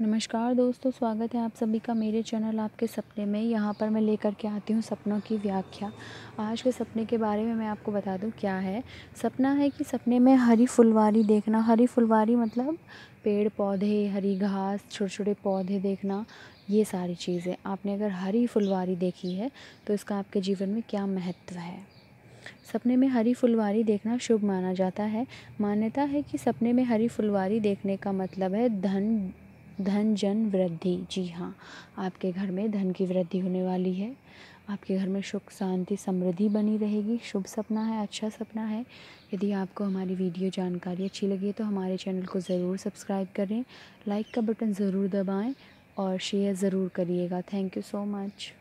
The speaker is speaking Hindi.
नमस्कार दोस्तों स्वागत है आप सभी का मेरे चैनल आपके सपने में यहाँ पर मैं लेकर के आती हूँ सपनों की व्याख्या आज के सपने के बारे में मैं आपको बता दूँ क्या है सपना है कि सपने में हरी फुलवारी देखना हरी फुलवारी मतलब पेड़ पौधे हरी घास छोटे छोटे पौधे देखना ये सारी चीज़ें आपने अगर हरी फुलवारी देखी है तो इसका आपके जीवन में क्या महत्व है सपने में हरी फुलवारी देखना शुभ माना जाता है मान्यता है कि सपने में हरी फुलवारी देखने का मतलब है धन धन जन वृद्धि जी हाँ आपके घर में धन की वृद्धि होने वाली है आपके घर में सुख शांति समृद्धि बनी रहेगी शुभ सपना है अच्छा सपना है यदि आपको हमारी वीडियो जानकारी अच्छी लगी है तो हमारे चैनल को ज़रूर सब्सक्राइब करें लाइक का बटन ज़रूर दबाएं और शेयर ज़रूर करिएगा थैंक यू सो मच